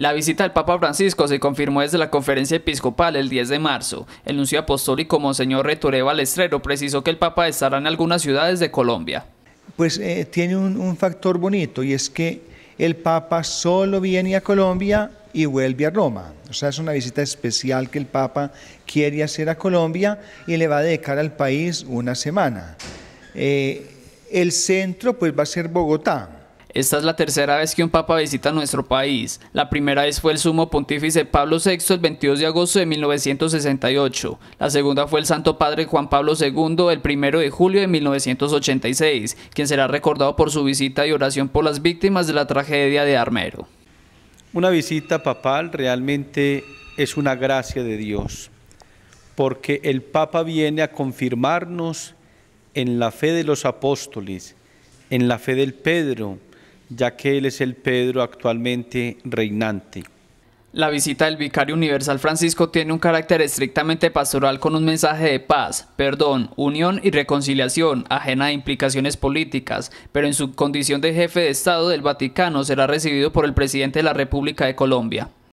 La visita del Papa Francisco se confirmó desde la conferencia episcopal el 10 de marzo. El nuncio apostólico Monseñor Retore Balestrero precisó que el Papa estará en algunas ciudades de Colombia. Pues eh, tiene un, factor bonito y es que el Papa solo viene a Colombia y vuelve a Roma. O sea, es una visita especial que el Papa quiere hacer a Colombia y le va a dedicar al país una semana. Eh, el centro pues va a ser Bogotá, esta es la tercera vez que un papa visita nuestro país. La primera vez fue el sumo pontífice Pablo VI el 22 de agosto de 1968. La segunda fue el Santo Padre Juan Pablo II el 1 de julio de 1986, quien será recordado por su visita y oración por las víctimas de la tragedia de Armero. Una visita papal realmente es una gracia de Dios, porque el Papa viene a confirmarnos en la fe de los apóstoles, en la fe del Pedro, ya que él es el Pedro actualmente reinante. La visita del vicario universal Francisco tiene un carácter estrictamente pastoral con un mensaje de paz, perdón, unión y reconciliación, ajena a implicaciones políticas, pero en su condición de jefe de Estado del Vaticano será recibido por el presidente de la República de Colombia.